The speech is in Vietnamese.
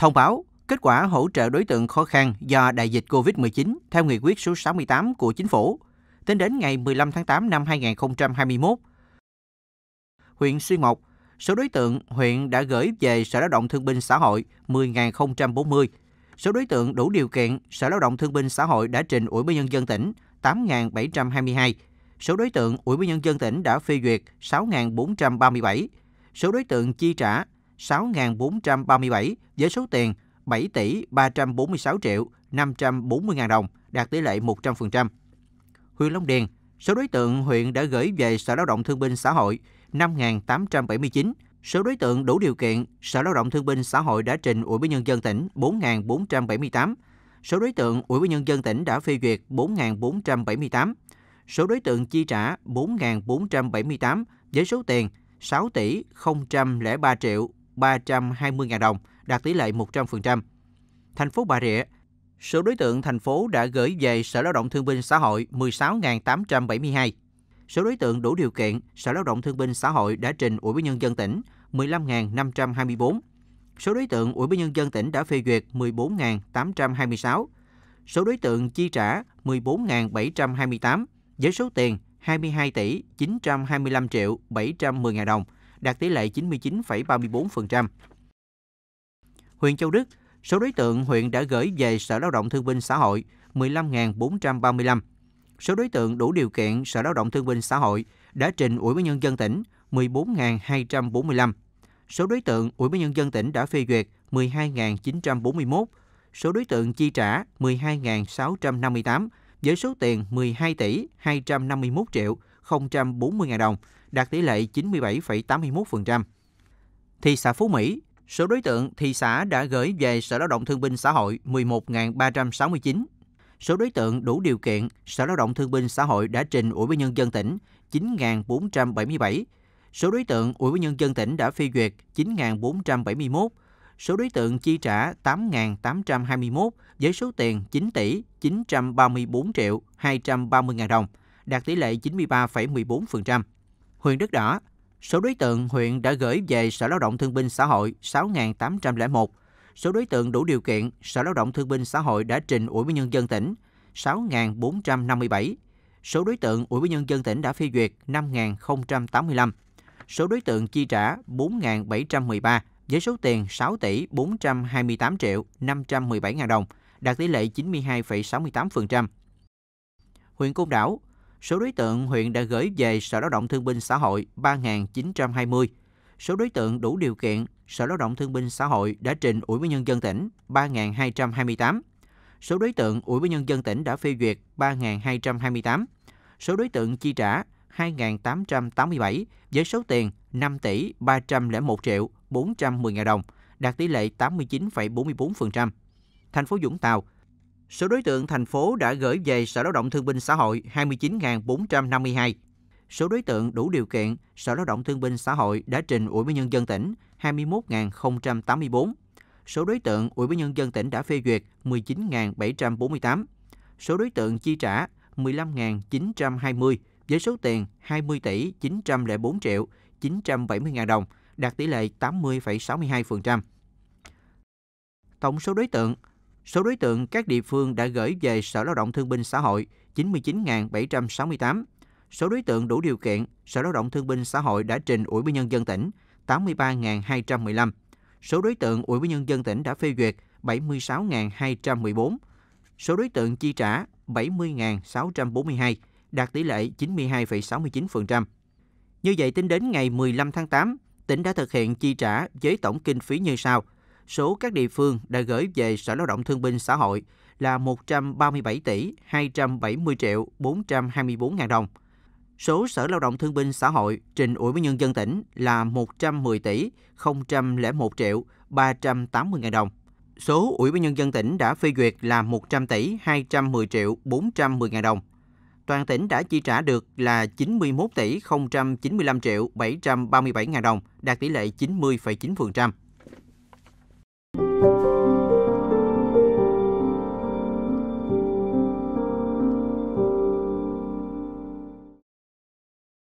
Thông báo kết quả hỗ trợ đối tượng khó khăn do đại dịch COVID-19 theo nghị quyết số 68 của chính phủ tính đến ngày 15 tháng 8 năm 2021. Huyện Xuyên Mộc, số đối tượng huyện đã gửi về Sở Lao động Thương binh Xã hội 10.040. Số đối tượng đủ điều kiện Sở Lao động Thương binh Xã hội đã trình Ủy ban Nhân dân tỉnh 8.722. Số đối tượng Ủy ban Nhân dân tỉnh đã phê duyệt 6.437. Số đối tượng chi trả 6.437 với số tiền 7 tỷ 346 triệu 540 ngàn đồng, đạt tỷ lệ 100%. Huyện Long Điền, số đối tượng huyện đã gửi về Sở Lao động Thương binh Xã hội 5.879, số đối tượng đủ điều kiện Sở Lao động Thương binh Xã hội đã trình Ủy ban nhân dân tỉnh 4.478, số đối tượng Ủy ban nhân dân tỉnh đã phê duyệt 4.478, số đối tượng chi trả 4.478 với số tiền 6 tỷ 003 triệu 320.000 đồng, đạt tỷ lệ 100%. Thành phố Bà Rịa, số đối tượng thành phố đã gửi về Sở Lao động Thương binh Xã hội 16.872. Số đối tượng đủ điều kiện, Sở Lao động Thương binh Xã hội đã trình Ủy ban Nhân dân tỉnh 15.524. Số đối tượng Ủy ban Nhân dân tỉnh đã phê duyệt 14.826. Số đối tượng chi trả 14.728 với số tiền 22 tỷ 925 triệu 710 000 đồng – đạt tỷ lệ 99,34%. Huyện Châu Đức, số đối tượng huyện đã gửi về Sở Lao động Thương binh Xã hội 15.435. Số đối tượng đủ điều kiện Sở Lao động Thương binh Xã hội đã trình Ủy ban Nhân dân tỉnh 14.245. Số đối tượng Ủy ban Nhân dân tỉnh đã phê duyệt 12.941. Số đối tượng chi trả 12.658 với số tiền 12 tỷ 251 triệu 040 ngàn đồng đạt tỷ lệ 97,81%. Thị xã Phú Mỹ, số đối tượng thị xã đã gửi về Sở Lao động Thương binh Xã hội 11.369. Số đối tượng đủ điều kiện Sở Lao động Thương binh Xã hội đã trình Ủy ban nhân dân tỉnh 9.477. Số đối tượng Ủy ban nhân dân tỉnh đã phê duyệt 9.471 số đối tượng chi trả 8.821 với số tiền 9 tỷ 934 triệu 230 ngàn đồng, đạt tỷ lệ 93,14% huyện Đức Đỏ, số đối tượng huyện đã gửi về Sở Lao động Thương binh Xã hội 6.801. Số đối tượng đủ điều kiện, Sở Lao động Thương binh Xã hội đã trình Ủy ban Nhân dân tỉnh 6.457. Số đối tượng Ủy ban Nhân dân tỉnh đã phê duyệt 5.085. Số đối tượng chi trả 4.713 với số tiền 6 tỷ 428 triệu 517 ngàn đồng, đạt tỷ lệ 92,68%. Huyện Côn Đảo, số đối tượng huyện đã gửi về Sở Lao động Thương binh Xã hội 3.920. Số đối tượng đủ điều kiện, Sở Lao động Thương binh Xã hội đã trình Ủy ban Nhân dân tỉnh 3.228. Số đối tượng Ủy ban Nhân dân tỉnh đã phê duyệt 3.228. Số đối tượng chi trả 2.887 với số tiền 5 tỷ 301 triệu 410 ngàn đồng, đạt tỷ lệ 89,44%. Thành phố Vũng Tàu số đối tượng thành phố đã gửi về Sở Lao động Thương binh Xã hội 29.452. Số đối tượng đủ điều kiện Sở Lao động Thương binh Xã hội đã trình Ủy ban Nhân dân tỉnh 21.084. Số đối tượng Ủy ban Nhân dân tỉnh đã phê duyệt 19.748. Số đối tượng chi trả 15.920 với số tiền 20 tỷ 904 triệu 970 000 đồng, đạt tỷ lệ 80,62%. Tổng số đối tượng số đối tượng các địa phương đã gửi về Sở Lao động Thương binh Xã hội 99.768. Số đối tượng đủ điều kiện, Sở Lao động Thương binh Xã hội đã trình Ủy ban Nhân dân tỉnh 83.215. Số đối tượng Ủy ban Nhân dân tỉnh đã phê duyệt 76.214. Số đối tượng chi trả 70.642, đạt tỷ lệ 92,69%. Như vậy, tính đến ngày 15 tháng 8, tỉnh đã thực hiện chi trả với tổng kinh phí như sau – số các địa phương đã gửi về Sở Lao động Thương binh Xã hội là 137 tỷ 270 triệu 424 ngàn đồng. Số Sở Lao động Thương binh Xã hội trình Ủy ban Nhân dân tỉnh là 110 tỷ 001 triệu 380 ngàn đồng. Số Ủy ban Nhân dân tỉnh đã phê duyệt là 100 tỷ 210 triệu 410 ngàn đồng. Toàn tỉnh đã chi trả được là 91 tỷ 095 triệu 737 ngàn đồng, đạt tỷ lệ 90,9%.